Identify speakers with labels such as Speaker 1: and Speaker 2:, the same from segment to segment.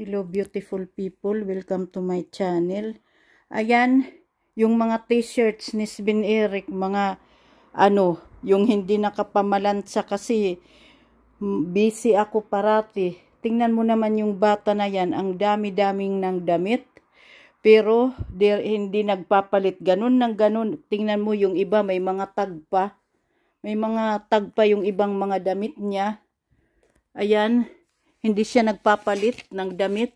Speaker 1: Hello beautiful people, welcome to my channel. Ayan, yung mga t-shirts ni Sven Eric, mga ano, yung hindi nakapamalansa kasi mm, busy ako parati. Tingnan mo naman yung bata na yan, ang dami-daming ng damit. Pero there, hindi nagpapalit ganun ng ganun. Tingnan mo yung iba, may mga tag pa. May mga tag pa yung ibang mga damit niya. Ayan hindi siya nagpapalit ng damit.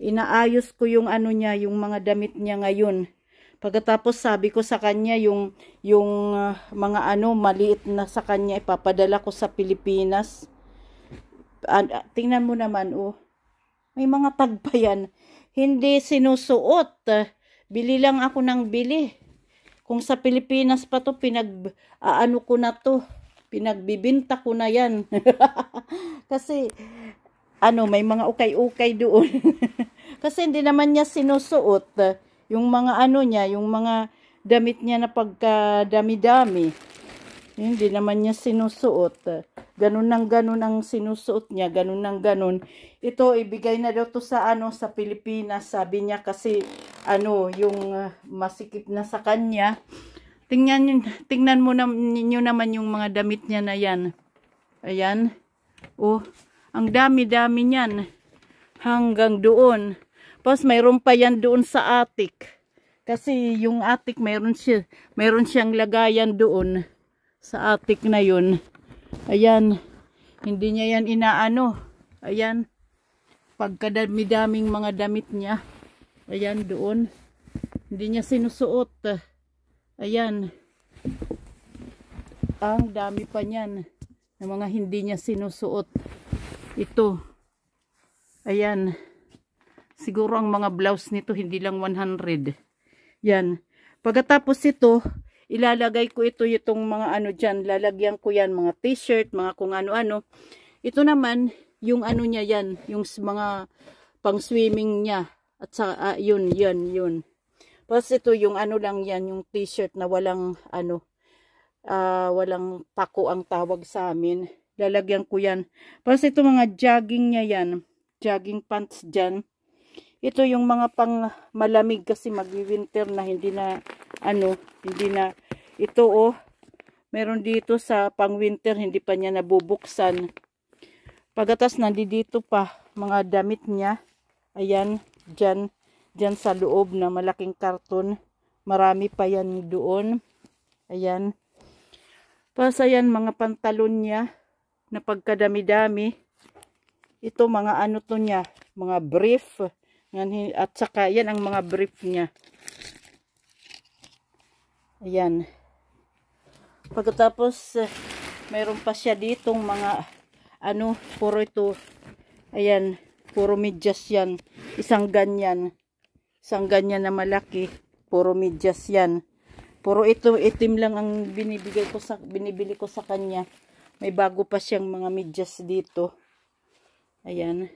Speaker 1: Inaayos ko yung ano niya, yung mga damit niya ngayon. Pagkatapos sabi ko sa kanya yung yung uh, mga ano maliit na sa kanya ipapadala ko sa Pilipinas. Uh, tingnan mo naman oh. May mga tag Hindi sinusuot. Bili lang ako ng bili. Kung sa Pilipinas pa to pinag uh, ano ko na to. Pinagbibinta ko na yan. Kasi ano, may mga ukay-ukay doon. Kasi hindi naman niya sinusuot eh, yung mga ano niya, yung mga damit niya na pagkadami-dami. Hindi naman niya sinusuot. Eh. Ganun nang ganun ang sinusuot niya, ganun nang ganun. Ito, ibigay na daw to sa ano, sa Pilipinas. Sabi niya kasi, ano, yung eh, masikip na sa kanya. Tingnan, tingnan mo na, ninyo naman yung mga damit niya na yan. Ayan. Oh, ang dami-dami niyan. Hanggang doon. Tapos mayroon pa yan doon sa attic. Kasi yung attic mayroon, siya, mayroon siyang lagayan doon sa attic na yun. Ayan. Hindi niya yan inaano. Ayan. Pagkadami-daming mga damit niya. Ayan doon. Hindi niya sinusuot. Ayan. Ang dami pa niyan ng mga hindi niya sinusuot ito ayan siguro ang mga blouse nito hindi lang 100 yan pagkatapos ito ilalagay ko ito itong mga ano dyan lalagyan ko yan mga t-shirt mga kung ano-ano ito naman yung ano niya yan yung mga pang swimming niya at sa uh, yun yun yun tapos ito yung ano lang yan yung t-shirt na walang ano uh, walang pako ang tawag sa amin Lalagyan ko yan. Plus ito mga jogging niya yan. Jogging pants dyan. Ito yung mga pang malamig kasi magwi-winter na hindi na ano, hindi na ito oh. Meron dito sa pang-winter hindi pa niya nabubuksan. Pagatas nandito pa mga damit niya. Ayan, dyan, dyan sa loob na malaking karton. Marami pa yan doon. Ayan. Plus ayan mga pantalon niya na pagkadami-dami. Ito mga ano to niya, mga brief. At saka yan ang mga brief niya. Ayan. Pagkatapos, eh, mayroon pa siya ditong mga ano, puro ito. Ayan, puro medyas yan. Isang ganyan. Isang ganyan na malaki. Puro medyas yan. Puro ito, itim lang ang binibigay ko sa, binibili ko sa kanya. May bago pa siyang mga medyas dito. Ayan.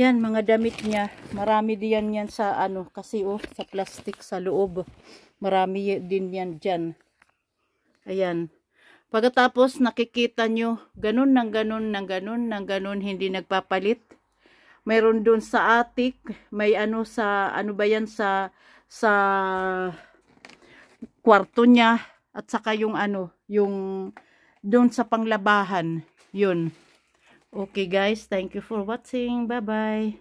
Speaker 1: Yan, mga damit niya. Marami diyan yan sa ano, kasi oh, sa plastic sa loob. Marami din yan dyan. Ayan. Pagkatapos nakikita nyo, ganun ng ganun ng ganun ng ganun, hindi nagpapalit. Meron doon sa attic, may ano sa, ano ba yan sa, sa kwarto niya, at saka yung ano, yung doon sa panglabahan. Yun. Okay guys, thank you for watching. Bye-bye.